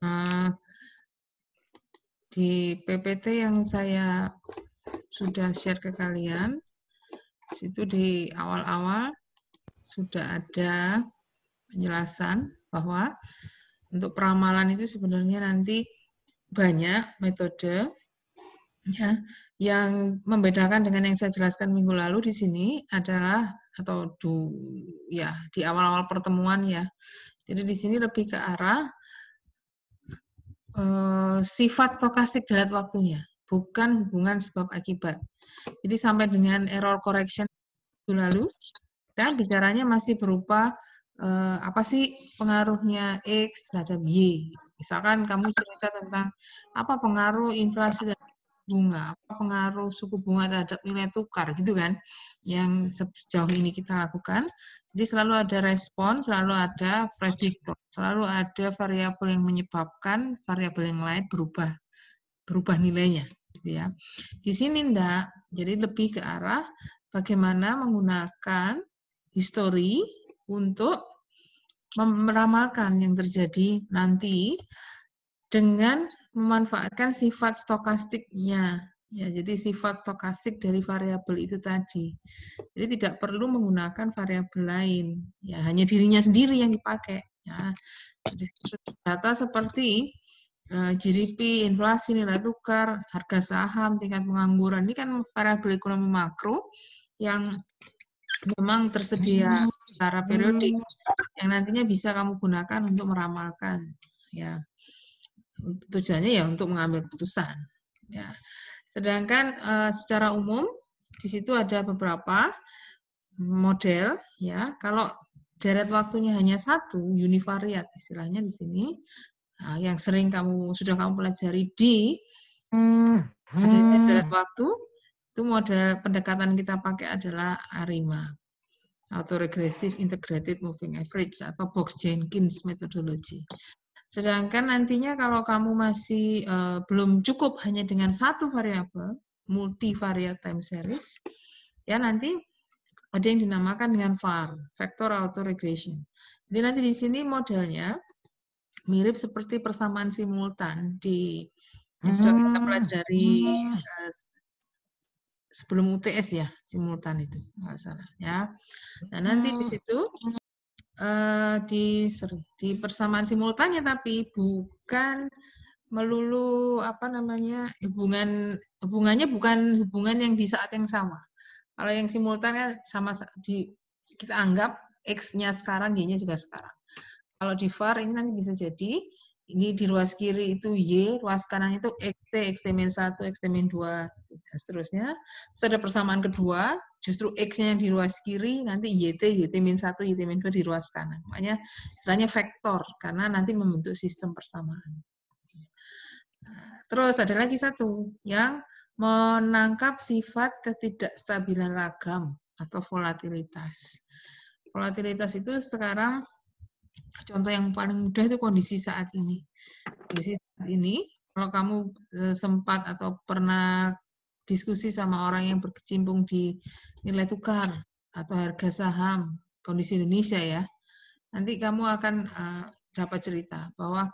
Nah, di PPT yang saya sudah share ke kalian, situ di awal-awal sudah ada penjelasan bahwa untuk peramalan itu sebenarnya nanti banyak metode ya yang membedakan dengan yang saya jelaskan minggu lalu di sini adalah atau du, ya di awal-awal pertemuan ya. Jadi di sini lebih ke arah uh, sifat stokastik dalam waktunya, bukan hubungan sebab akibat. Jadi sampai dengan error correction itu lalu, kita bicaranya masih berupa uh, apa sih pengaruhnya X terhadap Y. Misalkan kamu cerita tentang apa pengaruh inflasi dan bunga, apa pengaruh suku bunga terhadap nilai tukar gitu kan yang sejauh ini kita lakukan. Jadi selalu ada respon, selalu ada prediktor, selalu ada variabel yang menyebabkan variabel yang lain berubah berubah nilainya gitu ya. Di sini ndak, jadi lebih ke arah bagaimana menggunakan histori untuk meramalkan yang terjadi nanti dengan memanfaatkan sifat stokastiknya. Ya, jadi sifat stokastik dari variabel itu tadi. Jadi tidak perlu menggunakan variabel lain. Ya, hanya dirinya sendiri yang dipakai. Ya. Jadi data seperti eh, GDP, inflasi, nilai tukar, harga saham, tingkat pengangguran ini kan variabel ekonomi makro yang memang tersedia secara periodik hmm. yang nantinya bisa kamu gunakan untuk meramalkan. Ya tujuannya ya untuk mengambil keputusan. Ya. Sedangkan uh, secara umum di situ ada beberapa model ya. Kalau deret waktunya hanya satu, univariat istilahnya di sini nah, yang sering kamu sudah kamu pelajari di hmm. analisis deret hmm. waktu itu model pendekatan kita pakai adalah ARIMA Autoregressive Integrated Moving Average atau Box Jenkins methodology. Sedangkan nantinya kalau kamu masih uh, belum cukup hanya dengan satu variabel, multivariate time series, ya nanti ada yang dinamakan dengan VAR, Factor autoregression Jadi nanti di sini modelnya mirip seperti persamaan simultan di yang sudah kita hmm. pelajari eh, sebelum UTS ya simultan itu nggak salah ya. Nah nanti di hmm. situ Eh, di sorry, di persamaan simultannya tapi bukan melulu apa namanya hubungan hubungannya bukan hubungan yang di saat yang sama. Kalau yang simultan kan sama di kita anggap x-nya sekarang, y-nya juga sekarang. Kalau di var ini nanti bisa jadi ini di ruas kiri itu Y, ruas kanan itu x XT, XT-1, XT-2, dan seterusnya. Setelah persamaan kedua, justru X-nya di ruas kiri, nanti YT, YT min satu, YT min 2 di ruas kanan. Makanya istilahnya vektor, karena nanti membentuk sistem persamaan. Terus ada lagi satu, yang menangkap sifat ketidakstabilan ragam atau volatilitas. Volatilitas itu sekarang contoh yang paling mudah itu kondisi saat ini. Kondisi saat ini, kalau kamu e, sempat atau pernah diskusi sama orang yang berkecimpung di nilai tukar atau harga saham kondisi Indonesia ya. Nanti kamu akan uh, dapat cerita bahwa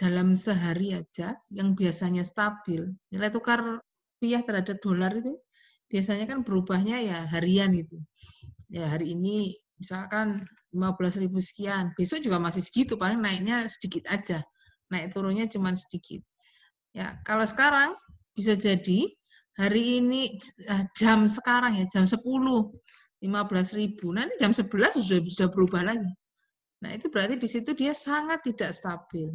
dalam sehari aja yang biasanya stabil nilai tukar rupiah terhadap dolar itu biasanya kan berubahnya ya harian itu. Ya hari ini misalkan 15.000 sekian, besok juga masih segitu paling naiknya sedikit aja. Naik turunnya cuma sedikit. Ya, kalau sekarang bisa jadi hari ini eh, jam sekarang ya jam 10 15 ribu nanti jam 11 sudah sudah berubah lagi nah itu berarti di situ dia sangat tidak stabil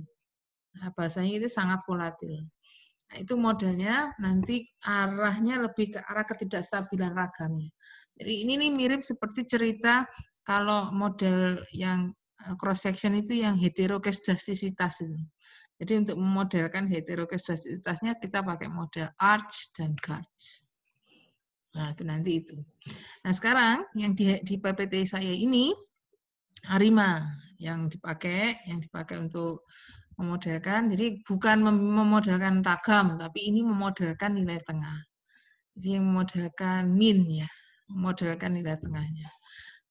nah, bahasanya itu sangat volatil nah, itu modelnya nanti arahnya lebih ke arah ketidakstabilan ragamnya jadi ini nih mirip seperti cerita kalau model yang Eh, cross section itu yang heterokestastisitas itu. Jadi untuk memodelkan heterokestastisitasnya kita pakai model arch dan guards. Nah, itu nanti itu. Nah, sekarang yang di, di PPT saya ini Arima yang dipakai, yang dipakai untuk memodelkan. Jadi bukan memodelkan ragam, tapi ini memodelkan nilai tengah. Jadi memodelkan min ya, memodelkan nilai tengahnya.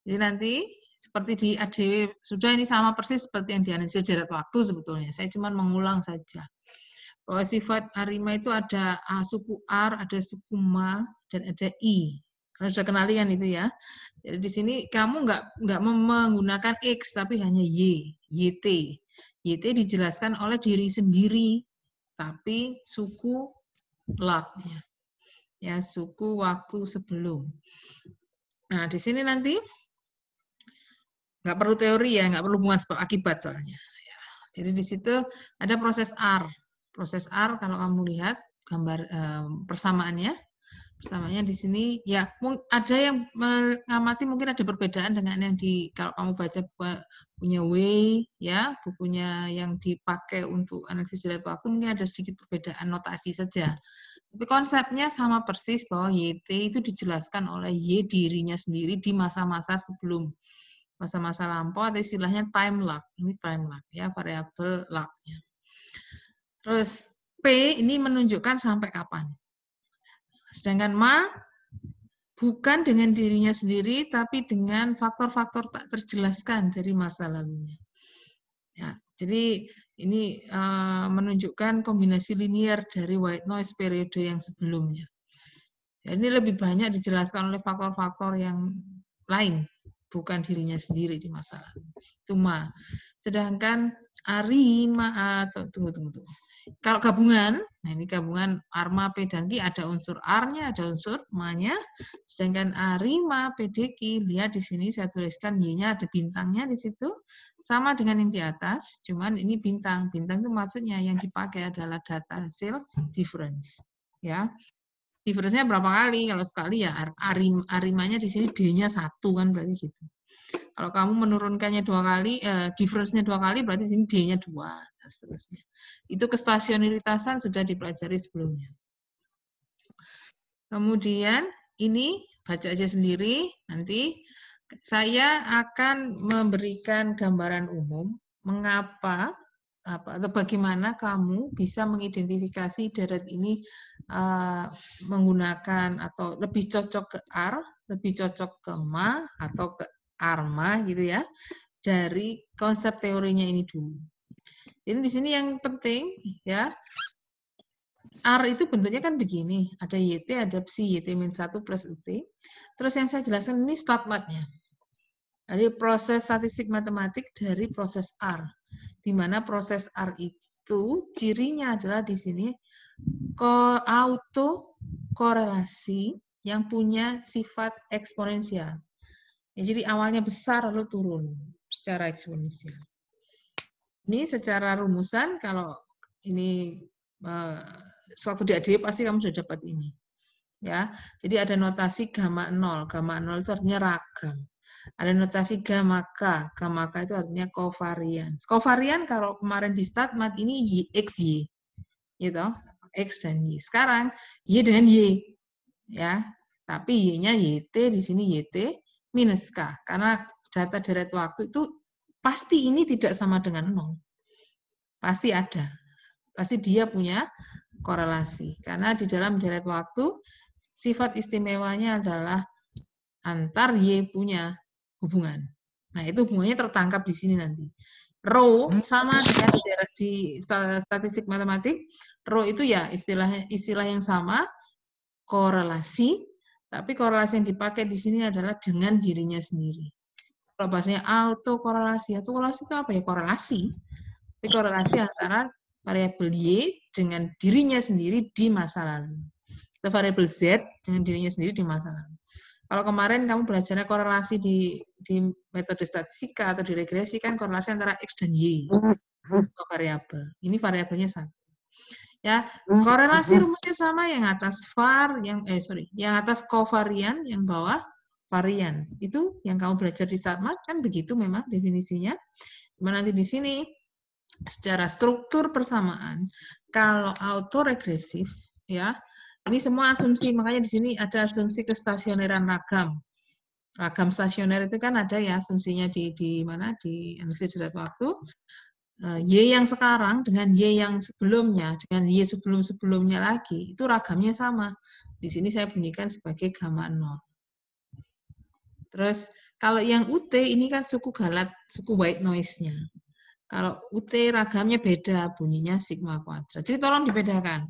Jadi nanti seperti di ADW sudah ini sama persis seperti yang dianalisis jarak waktu sebetulnya. Saya cuma mengulang saja. Bahwa sifat arima itu ada A suku R, ada suku Ma, dan ada I. Kalian sudah kenalian itu ya. Jadi di sini kamu nggak nggak menggunakan X tapi hanya Y, YT. YT dijelaskan oleh diri sendiri tapi suku latnya. Ya, suku waktu sebelum. Nah, di sini nanti Nggak perlu teori ya, nggak perlu buat sebab akibat soalnya. Ya. Jadi di situ ada proses R. Proses R kalau kamu lihat gambar eh, persamaannya, persamaannya di sini ya ada yang mengamati mungkin ada perbedaan dengan yang di kalau kamu baca punya W ya bukunya yang dipakai untuk analisis nilai aku mungkin ada sedikit perbedaan notasi saja tapi konsepnya sama persis bahwa YT itu dijelaskan oleh Y dirinya sendiri di masa-masa sebelum masa-masa lampau ada istilahnya time lag. Ini time lag ya, variabel lagnya. Terus P ini menunjukkan sampai kapan. Sedangkan ma bukan dengan dirinya sendiri tapi dengan faktor-faktor tak terjelaskan dari masa lalunya. Ya, jadi ini uh, menunjukkan kombinasi linier dari white noise periode yang sebelumnya. Ya, ini lebih banyak dijelaskan oleh faktor-faktor yang lain bukan dirinya sendiri di masa lalu. Cuma sedangkan arima atau tunggu tunggu tunggu. Kalau gabungan, nah ini gabungan arma pedanti ada unsur arnya, ada unsur manya. Sedangkan arima pedeki lihat di sini saya tuliskan y-nya ada bintangnya di situ sama dengan yang di atas, cuman ini bintang. Bintang itu maksudnya yang dipakai adalah data hasil difference ya difference-nya berapa kali? Kalau sekali ya arim, arimanya di sini D-nya satu kan berarti gitu. Kalau kamu menurunkannya dua kali, eh, difference-nya dua kali berarti di sini D-nya dua dan seterusnya. Itu kestasioneritasan sudah dipelajari sebelumnya. Kemudian ini baca aja sendiri nanti saya akan memberikan gambaran umum mengapa apa atau bagaimana kamu bisa mengidentifikasi deret ini uh, menggunakan atau lebih cocok ke ar, lebih cocok ke ma atau ke arma gitu ya dari konsep teorinya ini dulu. Ini di sini yang penting ya R itu bentuknya kan begini, ada YT, ada psi, YT min 1 plus UT. Terus yang saya jelaskan ini start matnya. Jadi proses statistik matematik dari proses R. Di mana proses R itu cirinya adalah di sini ko auto korelasi yang punya sifat eksponensial. Ya, jadi awalnya besar lalu turun secara eksponensial. Ini secara rumusan kalau ini uh, suatu di pasti kamu sudah dapat ini. Ya. Jadi ada notasi gamma 0. Gamma 0 itu artinya ragam. Ada notasi gamma K. Gamma K itu artinya covarian. Covarian kalau kemarin di stat mat ini y, Gitu. X dan Y. Sekarang Y dengan Y. ya Tapi Y-nya YT, di sini YT minus K. Karena data deret waktu itu pasti ini tidak sama dengan nol Pasti ada. Pasti dia punya korelasi. Karena di dalam deret waktu, sifat istimewanya adalah antar Y punya hubungan. Nah, itu hubungannya tertangkap di sini nanti row hmm. sama dengan di statistik matematik row itu ya istilah istilah yang sama korelasi tapi korelasi yang dipakai di sini adalah dengan dirinya sendiri kalau bahasanya auto korelasi auto korelasi itu apa ya korelasi tapi korelasi antara variabel y dengan dirinya sendiri di masa lalu atau variabel z dengan dirinya sendiri di masa lalu kalau kemarin kamu belajarnya korelasi di di metode statistika atau di regresi kan korelasi antara x dan y dua variabel. Ini variabelnya satu. Ya, korelasi hmm. rumusnya sama yang atas var, yang eh sorry, yang atas kovarian, yang bawah varian. Itu yang kamu belajar di STATMAT kan begitu memang definisinya. Nanti di sini secara struktur persamaan kalau autoregresif ya ini semua asumsi, makanya di sini ada asumsi kestasioneran ragam. Ragam stasioner itu kan ada ya asumsinya di di mana di analisis jelas waktu. Eh, y yang sekarang dengan Y yang sebelumnya, dengan Y sebelum-sebelumnya lagi, itu ragamnya sama. Di sini saya bunyikan sebagai gamma 0. Terus kalau yang UT ini kan suku galat, suku white noise-nya. Kalau UT ragamnya beda, bunyinya sigma kuadrat. Jadi tolong dibedakan.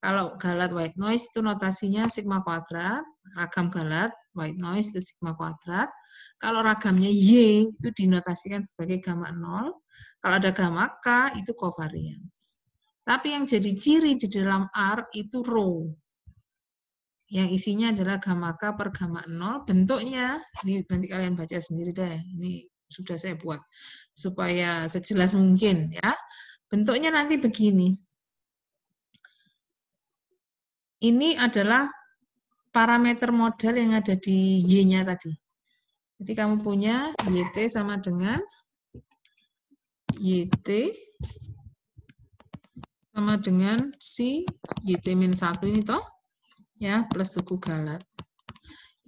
Kalau galat white noise itu notasinya sigma kuadrat, ragam galat white noise itu sigma kuadrat. Kalau ragamnya Y itu dinotasikan sebagai gamma 0. Kalau ada gamma K itu covariance. Tapi yang jadi ciri di dalam R itu rho. Yang isinya adalah gamma K per gamma 0. Bentuknya, ini nanti kalian baca sendiri deh. Ini sudah saya buat. Supaya sejelas mungkin ya. Bentuknya nanti begini ini adalah parameter model yang ada di Y-nya tadi. Jadi kamu punya YT sama dengan YT sama dengan si YT min 1 ini toh ya plus suku galat.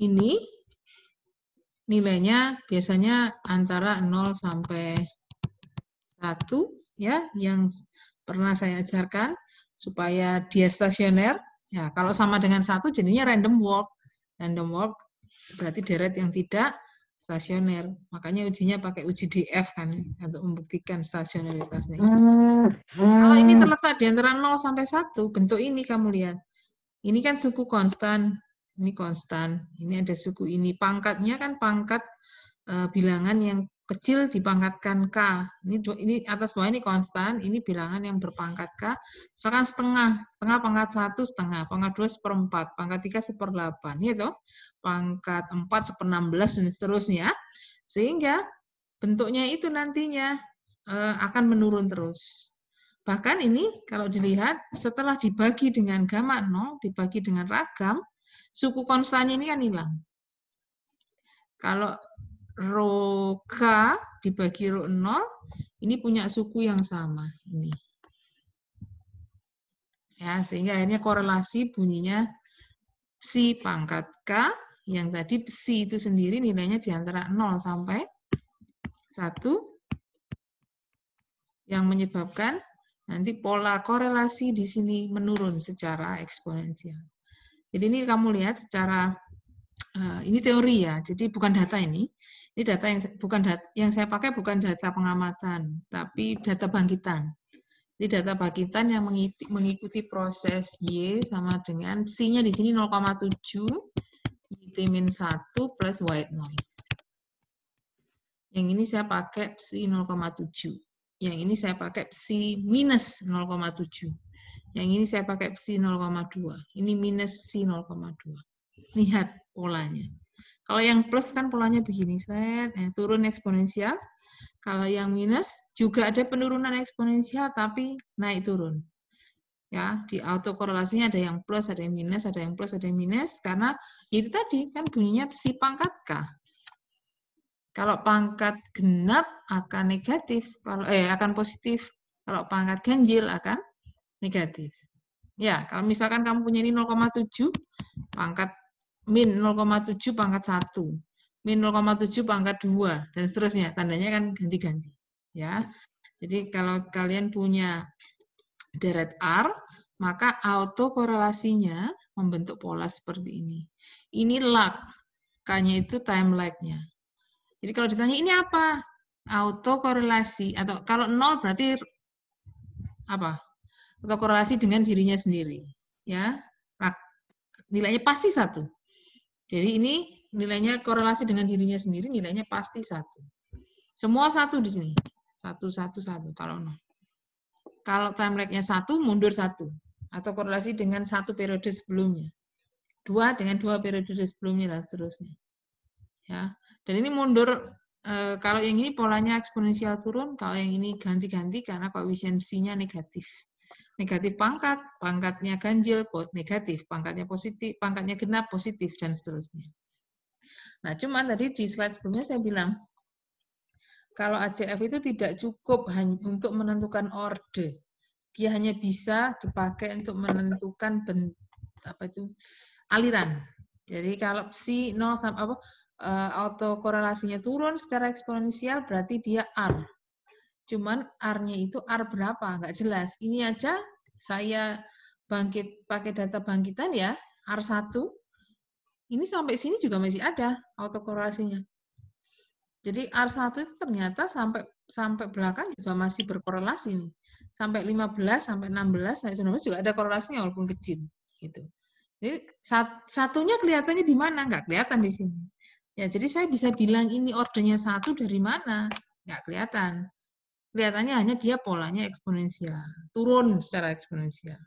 Ini nilainya biasanya antara 0 sampai 1 ya yang pernah saya ajarkan supaya dia stasioner Ya, kalau sama dengan satu jadinya random walk. Random walk berarti deret yang tidak stasioner. Makanya ujinya pakai uji DF kan untuk membuktikan stasioneritasnya. Hmm. Kalau ini hmm. terletak di antara 0 sampai 1, bentuk ini kamu lihat. Ini kan suku konstan, ini konstan, ini ada suku ini. Pangkatnya kan pangkat uh, bilangan yang kecil dipangkatkan K. Ini, ini atas bawah ini konstan, ini bilangan yang berpangkat K. Misalkan setengah, setengah pangkat satu setengah, pangkat dua seperempat, pangkat tiga seperdelapan, ya toh. Pangkat enam belas dan seterusnya. Sehingga bentuknya itu nantinya e, akan menurun terus. Bahkan ini kalau dilihat setelah dibagi dengan gamma nol, dibagi dengan ragam, suku konstannya ini kan hilang. Kalau k dibagi rho 0 ini punya suku yang sama ini. Ya, sehingga akhirnya korelasi bunyinya si pangkat k yang tadi si itu sendiri nilainya di antara 0 sampai 1 yang menyebabkan nanti pola korelasi di sini menurun secara eksponensial. Jadi ini kamu lihat secara Eh, ini teori ya, jadi bukan data ini. Ini data yang bukan data, yang saya pakai bukan data pengamatan, tapi data bangkitan. Jadi data bangkitan yang mengikuti, proses Y sama dengan C-nya di sini 0,7 YT 1 plus white noise. Yang ini saya pakai c 0,7. Yang ini saya pakai psi minus 0,7. Yang ini saya pakai psi 0,2. Ini minus psi 0,2 lihat polanya. Kalau yang plus kan polanya begini, saya ya, eh, turun eksponensial. Kalau yang minus juga ada penurunan eksponensial tapi naik turun. Ya, di autokorelasinya ada yang plus, ada yang minus, ada yang plus, ada yang minus karena itu tadi kan bunyinya si pangkat K. Kalau pangkat genap akan negatif, kalau eh akan positif. Kalau pangkat ganjil akan negatif. Ya, kalau misalkan kamu punya ini 0,7, pangkat min 0,7 pangkat 1, min 0,7 pangkat 2, dan seterusnya. Tandanya kan ganti-ganti. ya. Jadi kalau kalian punya deret R, maka autokorelasinya membentuk pola seperti ini. Ini lag, k itu time lag-nya. Jadi kalau ditanya ini apa? Autokorelasi, atau kalau nol berarti apa? Autokorelasi dengan dirinya sendiri. ya Nilainya pasti satu. Jadi ini nilainya korelasi dengan dirinya sendiri, nilainya pasti satu. Semua satu di sini. Satu, satu, satu. Kalau no. Kalau time lag-nya satu, mundur satu. Atau korelasi dengan satu periode sebelumnya. Dua dengan dua periode sebelumnya, dan seterusnya. Ya. Dan ini mundur, eh, kalau yang ini polanya eksponensial turun, kalau yang ini ganti-ganti karena koefisiensinya negatif negatif pangkat, pangkatnya ganjil negatif, pangkatnya positif, pangkatnya genap positif dan seterusnya. Nah, cuma tadi di slide sebelumnya saya bilang kalau ACF itu tidak cukup hanya untuk menentukan orde. Dia hanya bisa dipakai untuk menentukan bent apa itu aliran. Jadi kalau psi 0 sama apa eh, autokorelasinya turun secara eksponensial berarti dia R cuman R-nya itu R berapa, nggak jelas. Ini aja saya bangkit pakai data bangkitan ya, R1. Ini sampai sini juga masih ada autokorelasinya. Jadi R1 itu ternyata sampai sampai belakang juga masih berkorelasi nih. Sampai 15 sampai 16 sampai 19 juga ada korelasinya walaupun kecil gitu. Jadi satunya kelihatannya di mana? Nggak kelihatan di sini. Ya, jadi saya bisa bilang ini ordernya satu dari mana? Nggak kelihatan kelihatannya hanya dia polanya eksponensial, turun secara eksponensial.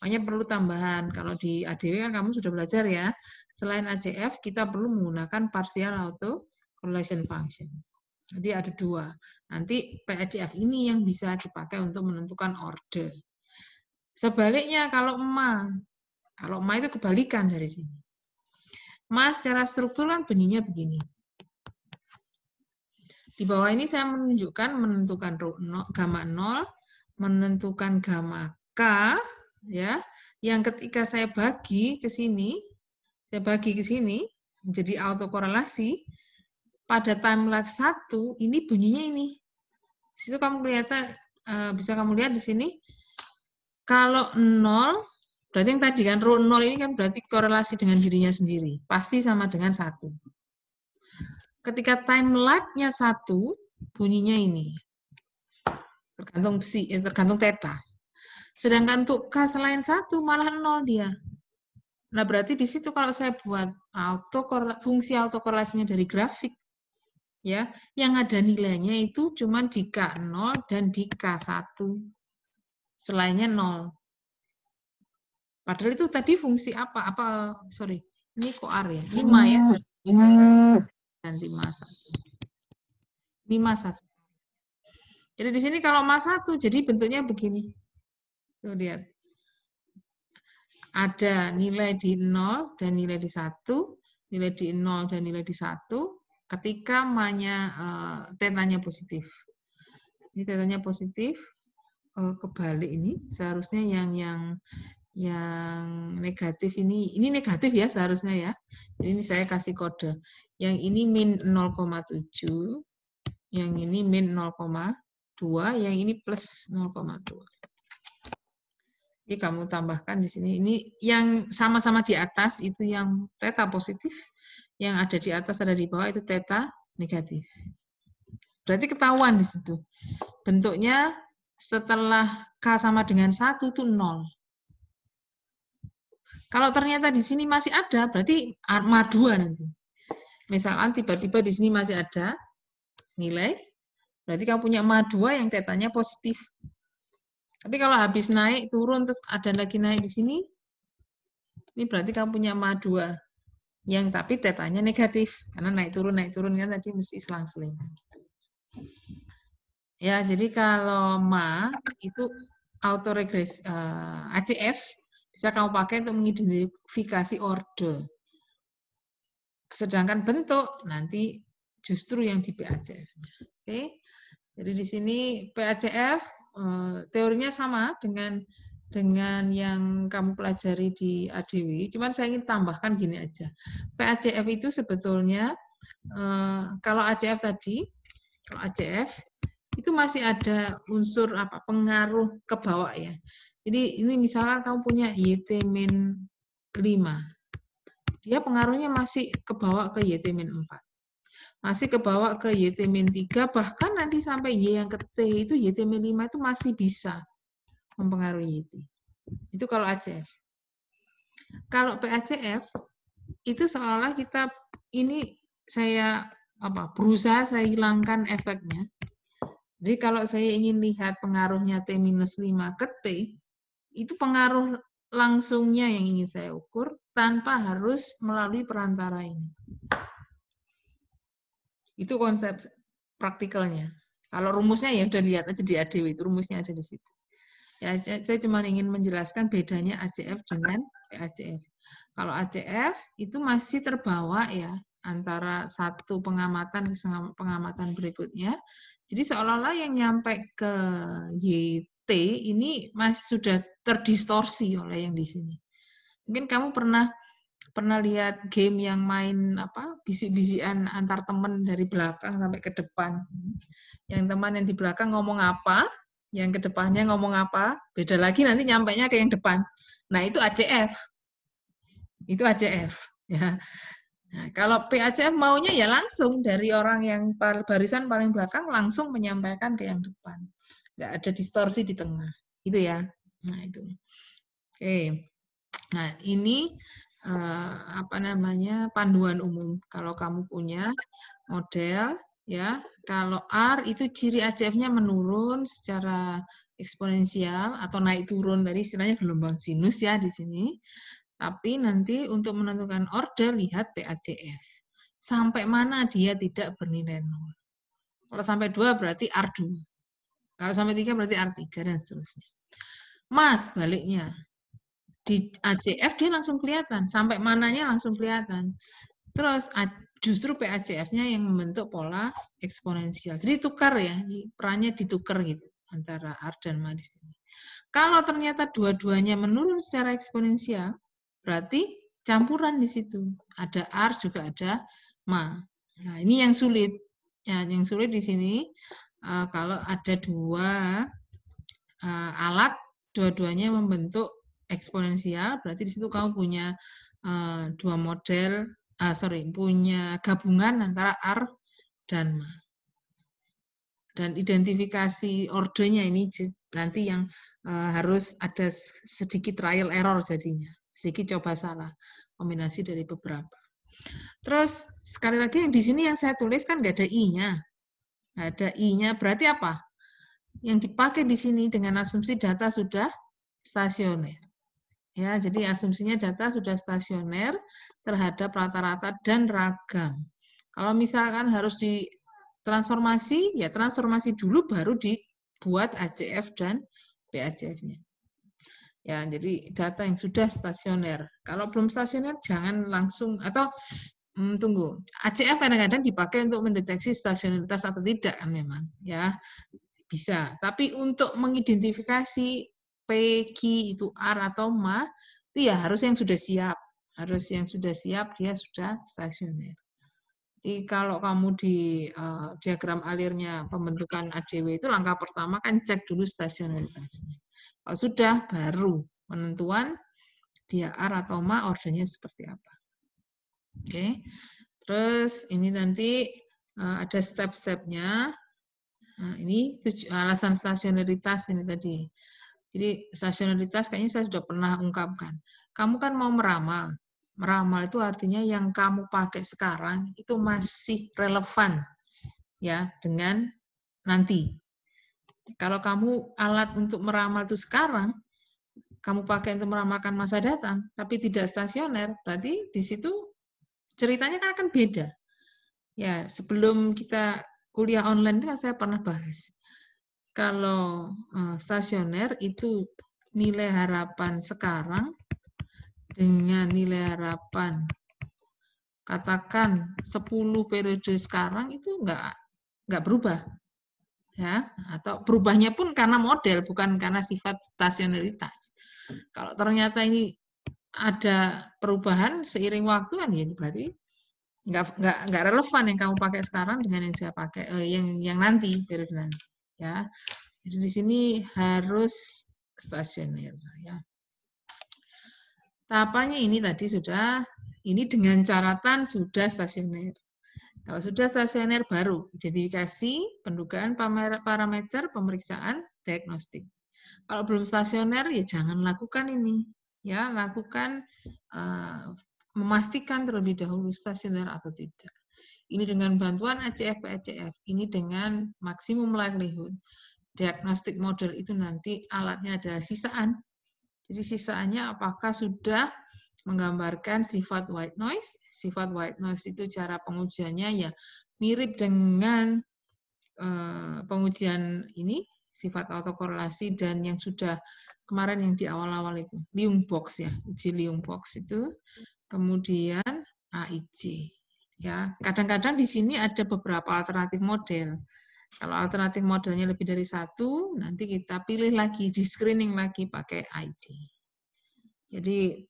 Makanya perlu tambahan. Kalau di ADW kan kamu sudah belajar ya, selain ACF kita perlu menggunakan partial auto correlation function. Jadi ada dua. Nanti PACF ini yang bisa dipakai untuk menentukan order. Sebaliknya kalau ma, kalau ma itu kebalikan dari sini. Ma secara struktur kan benihnya begini. Di bawah ini saya menunjukkan menentukan gamma 0, menentukan gamma K, ya, yang ketika saya bagi ke sini, saya bagi ke sini, jadi autokorelasi, pada time lag 1, ini bunyinya ini. situ kamu kelihatan, eh, bisa kamu lihat di sini, kalau 0, berarti yang tadi kan, root 0 ini kan berarti korelasi dengan dirinya sendiri, pasti sama dengan satu ketika time lag-nya satu, bunyinya ini. Tergantung psi, eh, tergantung theta. Sedangkan untuk K selain satu malah nol dia. Nah, berarti di situ kalau saya buat auto fungsi autokorelasinya dari grafik, ya, yang ada nilainya itu cuma di k nol dan di k satu Selainnya nol Padahal itu tadi fungsi apa? Apa sorry, ini koar ya? lima ya. Hmm, dan 51. 51. Jadi di sini kalau mas 1, jadi bentuknya begini. Tuh lihat. Ada nilai di 0 dan nilai di 1, nilai di 0 dan nilai di 1, ketika manya uh, tetanya positif. Ini tetanya positif, uh, kebalik ini, seharusnya yang yang yang negatif ini ini negatif ya seharusnya ya Jadi ini saya kasih kode yang ini min 0,7 yang ini min 0,2 yang ini plus 0,2 Ini kamu tambahkan di sini ini yang sama-sama di atas itu yang teta positif yang ada di atas ada di bawah itu teta negatif berarti ketahuan di situ bentuknya setelah k sama dengan satu itu nol kalau ternyata di sini masih ada, berarti arma dua nanti. Misalkan tiba-tiba di sini masih ada nilai, berarti kamu punya ma dua yang tetanya positif. Tapi kalau habis naik, turun, terus ada lagi naik di sini, ini berarti kamu punya ma dua yang tapi tetanya negatif karena naik turun naik turun kan tadi mesti selang-seling. Ya, jadi kalau ma itu autoregres uh, eh, ACF bisa kamu pakai untuk mengidentifikasi order. Sedangkan bentuk nanti justru yang di PACF. Oke. Jadi di sini PACF eh, teorinya sama dengan dengan yang kamu pelajari di ADW. Cuman saya ingin tambahkan gini aja. PACF itu sebetulnya eh, kalau ACF tadi, kalau ACF itu masih ada unsur apa pengaruh ke bawah ya. Jadi ini misalnya kamu punya YT min 5. Dia pengaruhnya masih ke ke YT min 4. Masih ke ke YT min 3, bahkan nanti sampai Y yang ke T itu YT min 5 itu masih bisa mempengaruhi YT. Itu kalau ACF. Kalau PACF, itu seolah kita, ini saya apa berusaha saya hilangkan efeknya. Jadi kalau saya ingin lihat pengaruhnya T-5 ke T, itu pengaruh langsungnya yang ingin saya ukur tanpa harus melalui perantara ini. Itu konsep praktikalnya. Kalau rumusnya ya udah lihat aja di ADW itu rumusnya ada di situ. Ya, saya cuma ingin menjelaskan bedanya ACF dengan PACF. E Kalau ACF itu masih terbawa ya antara satu pengamatan ke pengamatan berikutnya. Jadi seolah-olah yang nyampe ke Y ini masih sudah terdistorsi oleh yang di sini. Mungkin kamu pernah pernah lihat game yang main apa bisik-bisikan antar teman dari belakang sampai ke depan. Yang teman yang di belakang ngomong apa, yang ke depannya ngomong apa, beda lagi nanti nyampainya ke yang depan. Nah, itu ACF. Itu ACF, ya. Nah, kalau PACF maunya ya langsung dari orang yang barisan paling belakang langsung menyampaikan ke yang depan nggak ada distorsi di tengah gitu ya nah itu oke nah ini uh, apa namanya panduan umum kalau kamu punya model ya kalau R itu ciri ACF-nya menurun secara eksponensial atau naik turun dari istilahnya gelombang sinus ya di sini tapi nanti untuk menentukan order lihat PACF sampai mana dia tidak bernilai nol kalau sampai dua berarti R2 kalau sampai tiga berarti R3 dan seterusnya. Mas baliknya. Di ACF dia langsung kelihatan. Sampai mananya langsung kelihatan. Terus justru PACF-nya yang membentuk pola eksponensial. Jadi tukar ya, perannya ditukar gitu antara R dan Ma di sini. Kalau ternyata dua-duanya menurun secara eksponensial, berarti campuran di situ. Ada R juga ada Ma. Nah, ini yang sulit. Ya, yang sulit di sini Eh, kalau ada dua uh, alat, dua-duanya membentuk eksponensial, berarti di situ kamu punya uh, dua model, uh, sorry, punya gabungan antara R dan Ma. Dan identifikasi ordernya ini nanti yang uh, harus ada sedikit trial error jadinya, sedikit coba salah, kombinasi dari beberapa. Terus sekali lagi yang di sini yang saya tulis kan nggak ada i-nya, ada i-nya berarti apa? Yang dipakai di sini dengan asumsi data sudah stasioner. Ya, jadi asumsinya data sudah stasioner terhadap rata-rata dan ragam. Kalau misalkan harus ditransformasi, ya transformasi dulu baru dibuat ACF dan BACF-nya. Ya, jadi data yang sudah stasioner. Kalau belum stasioner jangan langsung atau Hmm, tunggu. ACF kadang-kadang dipakai untuk mendeteksi stasionalitas atau tidak kan memang, ya. Bisa. Tapi untuk mengidentifikasi P, Q itu R atau MA, itu ya harus yang sudah siap. Harus yang sudah siap, dia sudah stasioner. Jadi kalau kamu di uh, diagram alirnya pembentukan ADW itu langkah pertama kan cek dulu stasionalitasnya. Kalau sudah baru penentuan dia R atau MA ordernya seperti apa. Oke. Terus ini nanti eh, ada step-stepnya. Nah, ini tujuh, eh, alasan stasioneritas ini tadi. Jadi stasioneritas kayaknya saya sudah pernah ungkapkan. Kamu kan mau meramal. Meramal itu artinya yang kamu pakai sekarang itu masih relevan ya dengan nanti. Kalau kamu alat untuk meramal itu sekarang, kamu pakai untuk meramalkan masa datang, tapi tidak stasioner, berarti di situ ceritanya kan akan beda. Ya, sebelum kita kuliah online itu kan saya pernah bahas. Kalau eh, stasioner itu nilai harapan sekarang dengan nilai harapan katakan 10 periode sekarang itu enggak enggak berubah. Ya, atau berubahnya pun karena model bukan karena sifat stasioneritas. Kalau ternyata ini ada perubahan seiring waktu kan ya berarti nggak nggak nggak relevan yang kamu pakai sekarang dengan yang saya pakai eh, yang yang nanti periode nanti ya jadi di sini harus stasioner ya tahapannya ini tadi sudah ini dengan catatan sudah stasioner kalau sudah stasioner baru identifikasi pendugaan parameter pemeriksaan diagnostik kalau belum stasioner ya jangan lakukan ini ya lakukan uh, memastikan terlebih dahulu stasioner atau tidak. Ini dengan bantuan ACF PACF, ini dengan maksimum likelihood. Diagnostik model itu nanti alatnya adalah sisaan. Jadi sisaannya apakah sudah menggambarkan sifat white noise. Sifat white noise itu cara pengujiannya ya mirip dengan uh, pengujian ini, sifat autokorelasi dan yang sudah kemarin yang di awal-awal itu, Liung Box ya, uji Liung Box itu, kemudian AIC. Ya, kadang-kadang di sini ada beberapa alternatif model. Kalau alternatif modelnya lebih dari satu, nanti kita pilih lagi, di screening lagi pakai AIC. Jadi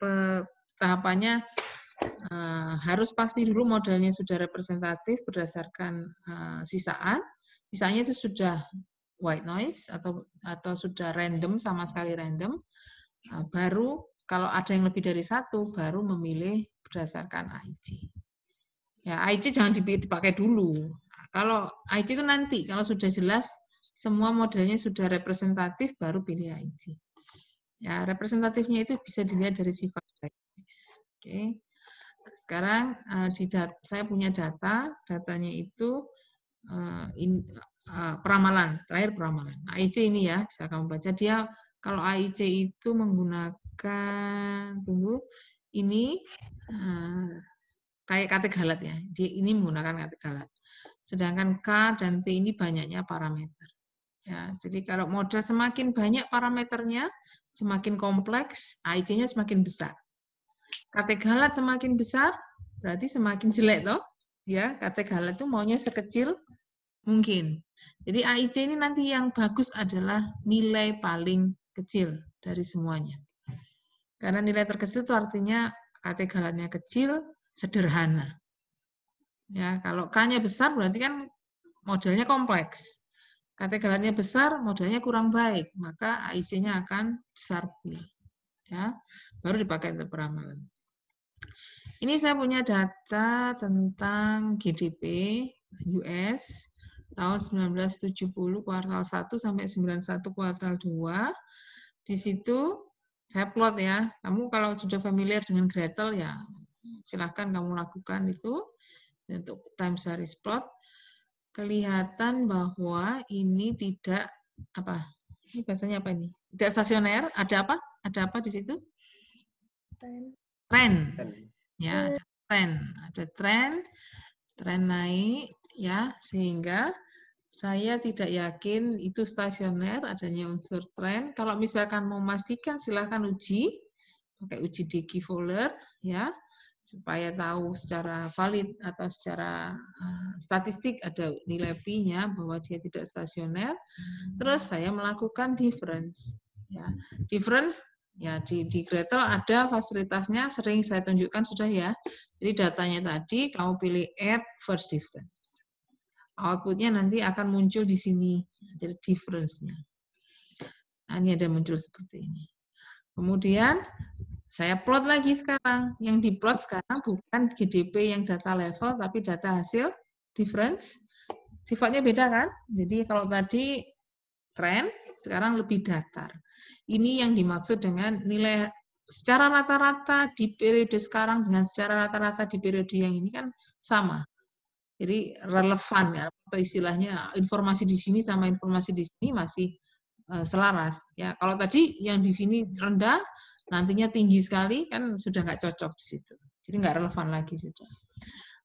tahapannya eh, harus pasti dulu modelnya sudah representatif berdasarkan eh, sisaan. Sisanya itu sudah white noise atau atau sudah random sama sekali random eh, baru kalau ada yang lebih dari satu baru memilih berdasarkan IG ya IG jangan dipakai dulu kalau IG itu nanti kalau sudah jelas semua modelnya sudah representatif baru pilih IG ya representatifnya itu bisa dilihat dari sifat noise oke okay. sekarang eh, di data, saya punya data datanya itu eh, Ah, peramalan, terakhir peramalan. AIC ini ya, bisa kamu baca. Dia kalau AIC itu menggunakan, tunggu, ini eh, kayak kate galat ya. Dia ini menggunakan kate galat. Sedangkan K dan T ini banyaknya parameter. Ya, jadi kalau model semakin banyak parameternya, semakin kompleks, AIC-nya semakin besar. Kate galat semakin besar, berarti semakin jelek toh. Ya, kate galat itu maunya sekecil mungkin. Jadi AIC ini nanti yang bagus adalah nilai paling kecil dari semuanya. Karena nilai terkecil itu artinya kategorinya kecil, sederhana. Ya, kalau K-nya besar berarti kan modelnya kompleks. Kategorinya besar, modelnya kurang baik, maka AIC-nya akan besar pula. Ya, baru dipakai untuk peramalan. Ini saya punya data tentang GDP US tahun 1970 kuartal 1 sampai 91 kuartal 2. Di situ saya plot ya. Kamu kalau sudah familiar dengan Gretel ya silahkan kamu lakukan itu untuk time series plot. Kelihatan bahwa ini tidak apa? Ini bahasanya apa ini? Tidak stasioner, ada apa? Ada apa di situ? Trend. Ya, ada trend. Ada trend tren naik ya sehingga saya tidak yakin itu stasioner adanya unsur tren. Kalau misalkan mau memastikan silahkan uji pakai uji Dickey Fuller ya supaya tahu secara valid atau secara eh, statistik ada nilai v nya bahwa dia tidak stasioner. Terus saya melakukan difference ya. Difference Ya, di, di Gretel ada fasilitasnya, sering saya tunjukkan sudah ya. Jadi datanya tadi, kamu pilih add first difference. Outputnya nanti akan muncul di sini, jadi difference-nya. Nah, ini ada muncul seperti ini. Kemudian saya plot lagi sekarang. Yang diplot sekarang bukan GDP yang data level, tapi data hasil difference. Sifatnya beda kan? Jadi kalau tadi trend, sekarang lebih datar. Ini yang dimaksud dengan nilai secara rata-rata di periode sekarang dengan secara rata-rata di periode yang ini kan sama. Jadi relevan ya atau istilahnya informasi di sini sama informasi di sini masih eh, selaras. Ya kalau tadi yang di sini rendah, nantinya tinggi sekali kan sudah nggak cocok di situ. Jadi nggak relevan lagi sudah.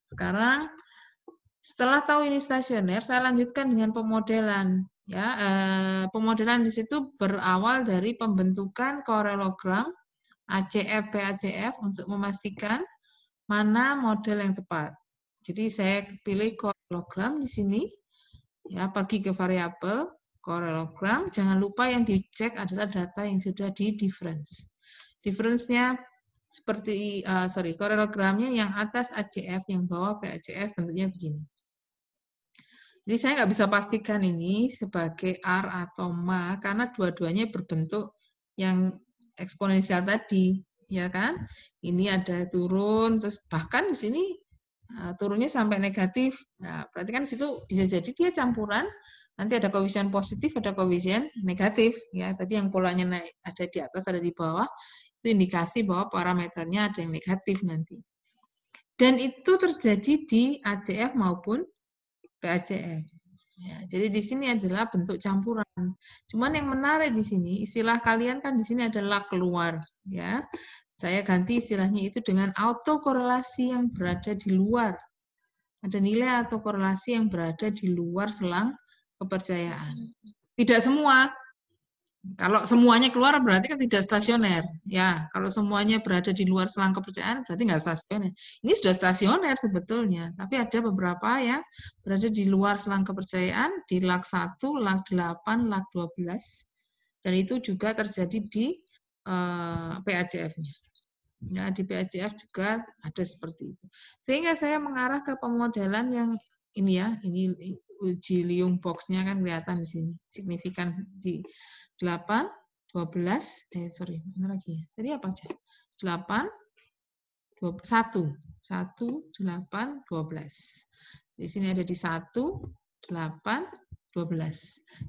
Sekarang setelah tahu ini stasioner, saya lanjutkan dengan pemodelan. Ya, eh, pemodelan di situ berawal dari pembentukan korelogram ACF PACF untuk memastikan mana model yang tepat. Jadi saya pilih korelogram di sini. Ya, pergi ke variabel korelogram. Jangan lupa yang dicek adalah data yang sudah di difference. Difference-nya seperti uh, sorry korelogramnya yang atas ACF yang bawah PACF bentuknya begini jadi saya nggak bisa pastikan ini sebagai R atau ma karena dua-duanya berbentuk yang eksponensial tadi, ya kan? Ini ada turun, terus bahkan di sini eh, turunnya sampai negatif. Nah, berarti kan situ bisa jadi dia campuran. Nanti ada koefisien positif, ada koefisien negatif. Ya, tadi yang polanya naik ada di atas, ada di bawah. Itu indikasi bahwa parameternya ada yang negatif nanti. Dan itu terjadi di ACF maupun PACE. Ya, jadi di sini adalah bentuk campuran. Cuman yang menarik di sini istilah kalian kan di sini adalah keluar, ya. Saya ganti istilahnya itu dengan autokorelasi yang berada di luar. Ada nilai autokorelasi yang berada di luar selang kepercayaan. Tidak semua, kalau semuanya keluar berarti kan tidak stasioner. Ya, kalau semuanya berada di luar selang kepercayaan berarti nggak stasioner. Ini sudah stasioner sebetulnya, tapi ada beberapa yang berada di luar selang kepercayaan di lak 1, lak 8, lak 12. Dan itu juga terjadi di eh, PACF-nya. Ya, di PACF juga ada seperti itu. Sehingga saya mengarah ke pemodelan yang ini ya, ini uji liung boxnya kan kelihatan di sini signifikan di 8 12 eh sorry mana lagi ya tadi apa aja 8 2, 1 1 8 12 di sini ada di 1 8 12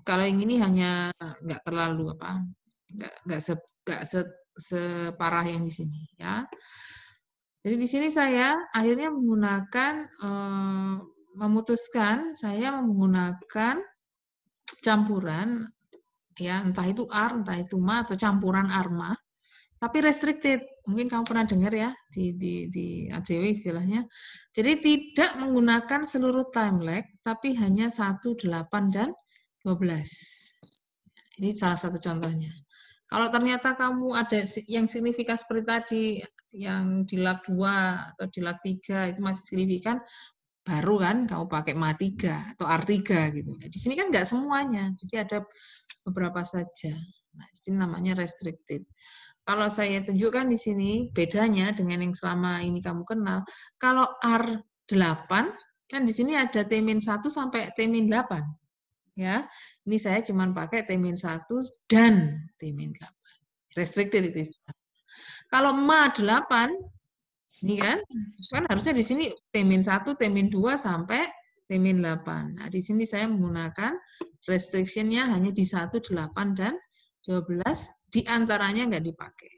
kalau yang ini hanya nggak terlalu apa nggak nggak se, nggak se, separah yang di sini ya jadi di sini saya akhirnya menggunakan eh, memutuskan saya menggunakan campuran ya entah itu ar entah itu ma atau campuran arma tapi restricted mungkin kamu pernah dengar ya di di di ACW istilahnya jadi tidak menggunakan seluruh time lag tapi hanya satu delapan dan 12 ini salah satu contohnya kalau ternyata kamu ada yang signifikan seperti tadi yang di lag 2 atau di lag 3 itu masih signifikan baru kan kamu pakai MA3 atau R3 gitu. Nah, di sini kan nggak semuanya, jadi ada beberapa saja. Nah, sini namanya restricted. Kalau saya tunjukkan di sini bedanya dengan yang selama ini kamu kenal. Kalau R8 kan di sini ada T-1 sampai T-8. Ya. Ini saya cuma pakai T-1 dan T-8. Restricted itu. Kalau MA 8 ini kan? Kan harusnya di sini T-1, T-2 sampai T-8. Nah, di sini saya menggunakan restriction-nya hanya di 1, 8, dan 12. Di antaranya nggak dipakai.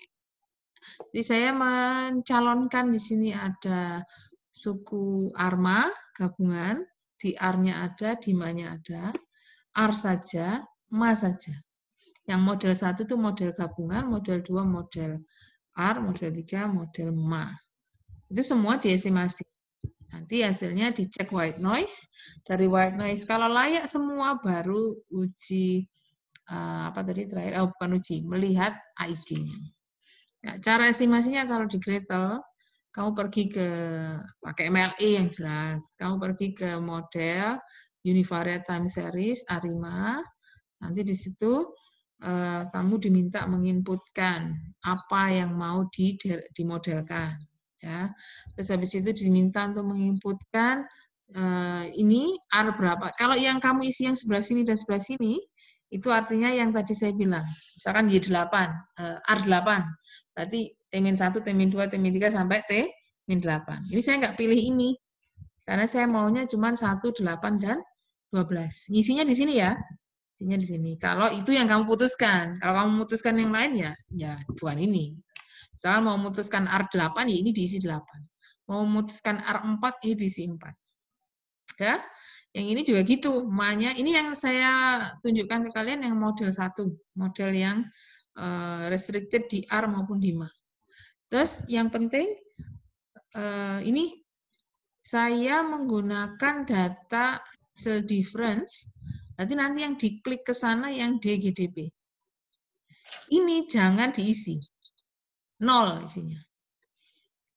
Jadi saya mencalonkan di sini ada suku arma, gabungan. Di R-nya ada, di m nya ada. R saja, ma saja. Yang model 1 itu model gabungan, model 2 model R, model 3 model ma. Itu semua diestimasi. Nanti hasilnya dicek white noise. Dari white noise, kalau layak semua baru uji, eh, apa tadi terakhir, oh bukan uji, melihat ig nya Ya, nah, cara estimasinya kalau di Gretel, kamu pergi ke pakai MLE yang jelas, kamu pergi ke model univariate time series ARIMA, nanti di situ eh, kamu diminta menginputkan apa yang mau dimodelkan ya. Terus habis itu diminta untuk menginputkan uh, ini R berapa. Kalau yang kamu isi yang sebelah sini dan sebelah sini, itu artinya yang tadi saya bilang. Misalkan Y8, uh, R8. Berarti T-1, T-2, T-3 sampai T-8. Ini saya nggak pilih ini. Karena saya maunya cuma 1, 8, dan 12. Isinya di sini ya. Isinya di sini. Kalau itu yang kamu putuskan. Kalau kamu memutuskan yang lain ya, ya bukan ini. Misalnya mau memutuskan R8, ya ini diisi 8. Mau memutuskan R4, ini diisi 4. Ya, yang ini juga gitu. Manya, ini yang saya tunjukkan ke kalian yang model 1, model yang eh, restricted di R maupun di MA. Terus yang penting, eh, ini saya menggunakan data cell difference, Nanti nanti yang diklik ke sana yang DGDP. Ini jangan diisi nol isinya.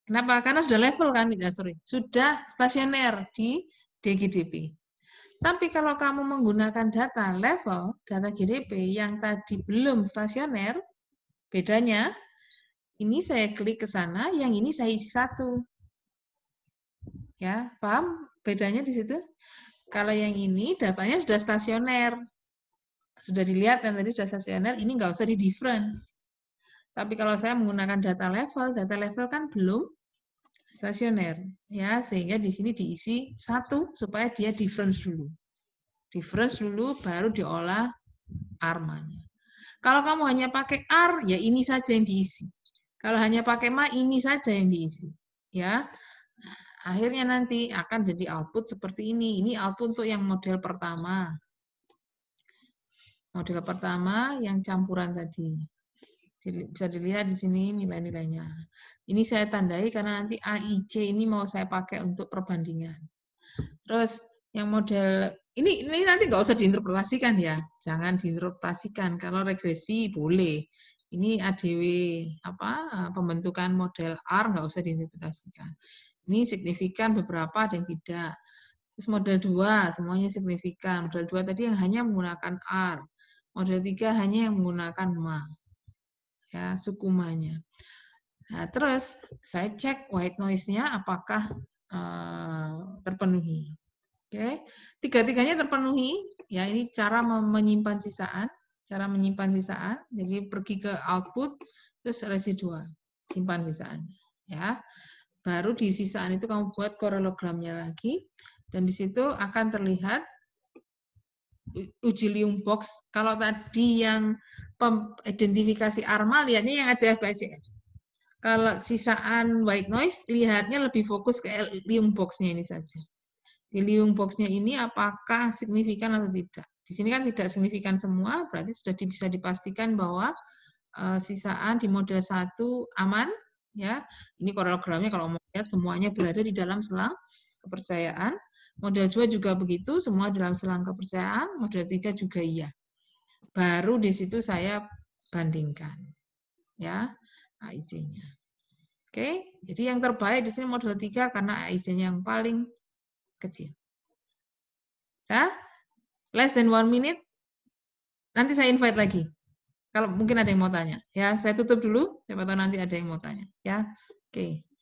Kenapa? Karena sudah level kan, ya, sorry, sudah stasioner di DGDP. Tapi kalau kamu menggunakan data level, data GDP yang tadi belum stasioner, bedanya ini saya klik ke sana, yang ini saya isi satu. Ya, paham bedanya di situ? Kalau yang ini datanya sudah stasioner, sudah dilihat yang tadi sudah stasioner, ini nggak usah di difference. Tapi kalau saya menggunakan data level, data level kan belum stasioner. ya Sehingga di sini diisi satu supaya dia difference dulu. Difference dulu baru diolah armanya. Kalau kamu hanya pakai R, ya ini saja yang diisi. Kalau hanya pakai ma, ini saja yang diisi. Ya, akhirnya nanti akan jadi output seperti ini. Ini output untuk yang model pertama. Model pertama yang campuran tadi bisa dilihat di sini nilai-nilainya. Ini saya tandai karena nanti AIC ini mau saya pakai untuk perbandingan. Terus yang model ini ini nanti nggak usah diinterpretasikan ya, jangan diinterpretasikan. Kalau regresi boleh. Ini ADW apa eh, pembentukan model R nggak usah diinterpretasikan. Ini signifikan beberapa dan tidak. Terus model 2 semuanya signifikan. Model 2 tadi yang hanya menggunakan R. Model 3 hanya yang menggunakan MA ya sukumanya. Nah, terus saya cek white noise-nya apakah uh, terpenuhi. Oke, okay. tiga-tiganya terpenuhi. Ya, ini cara menyimpan sisaan, cara menyimpan sisaan. Jadi pergi ke output, terus residual, simpan sisaan. Ya, baru di sisaan itu kamu buat korelogramnya lagi, dan di situ akan terlihat uji lium box. Kalau tadi yang identifikasi ARMA lihatnya yang ACF PCR. Kalau sisaan white noise lihatnya lebih fokus ke liung boxnya ini saja. Di liung boxnya ini apakah signifikan atau tidak? Di sini kan tidak signifikan semua, berarti sudah bisa dipastikan bahwa eh, sisaan di model 1 aman ya. Ini korelogramnya kalau mau lihat semuanya berada di dalam selang kepercayaan. Model 2 juga begitu, semua dalam selang kepercayaan. Model 3 juga iya baru di situ saya bandingkan ya AIC-nya. Oke, jadi yang terbaik di sini model 3 karena AIC-nya yang paling kecil. Ya, less than one minute. Nanti saya invite lagi. Kalau mungkin ada yang mau tanya. Ya, saya tutup dulu. Siapa tahu nanti ada yang mau tanya. Ya, oke.